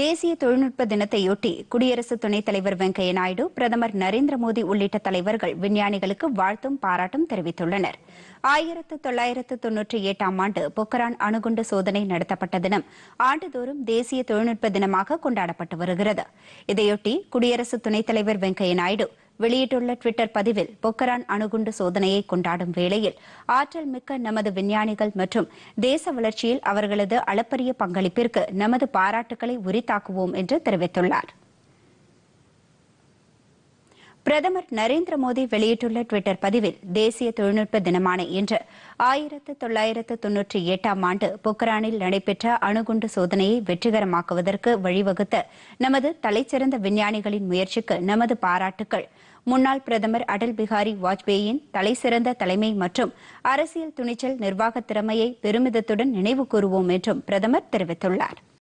தேசிய தொழில்நுட்ப தினத்தையொட்டி குடியரசு துணைத் தலைவர் வெங்கையா நாயுடு பிரதமர் நரேந்திர மோடி உள்ளிட்ட தலைவர்கள் விஞ்ஞானிகளுக்கு வாழ்த்தும் பாராட்டும் தெரிவித்துள்ளனர் ஆயிரத்து தொள்ளாயிரத்து தொன்னூற்றி எட்டாம் ஆண்டு பொக்ரான் அணுகுண்டு சோதனை நடத்தப்பட்ட தினம் ஆண்டுதோறும் தேசிய தொழில்நுட்ப தினமாக கொண்டாடப்பட்டு வருகிறது இதையொட்டி குடியரசு துணைத் தலைவர் வெங்கையா நாயுடு வெளியிட்டுள்ள டுவிட்டர் பதிவில் பொக்கரான் அணுகுண்டு சோதனையை கொண்டாடும் வேளையில் ஆற்றல் மிக்க நமது விஞ்ஞானிகள் மற்றும் தேச வளர்ச்சியில் அவர்களது அளப்பரிய பங்களிப்பிற்கு நமது பாராட்டுகளை உரித்தாக்குவோம் என்று தெரிவித்துள்ளாா் பிரதமர் நரேந்திர மோடி வெளியிட்டுள்ள டுவிட்டர் பதிவில் தேசிய தொழில்நுட்ப தினமான இன்று ஆயிரத்து தொள்ளாயிரத்து தொன்னூற்றி எட்டாம் ஆண்டு பொக்ரானில் நடைபெற்ற அணுகுண்டு சோதனையை வெற்றிகரமாக்குவதற்கு வழிவகுத்த நமது தலைச்சிறந்த விஞ்ஞானிகளின் முயற்சிக்கு நமது பாராட்டுக்கள் முன்னாள் பிரதமர் அடல் பிஹாரி வாஜ்பேயின் தலைசிறந்த தலைமை மற்றும் அரசியல் துணிச்சல் நிர்வாக திறமையை பெருமிதத்துடன் நினைவு கூறுவோம் என்றும் பிரதமர் தெரிவித்துள்ளாா்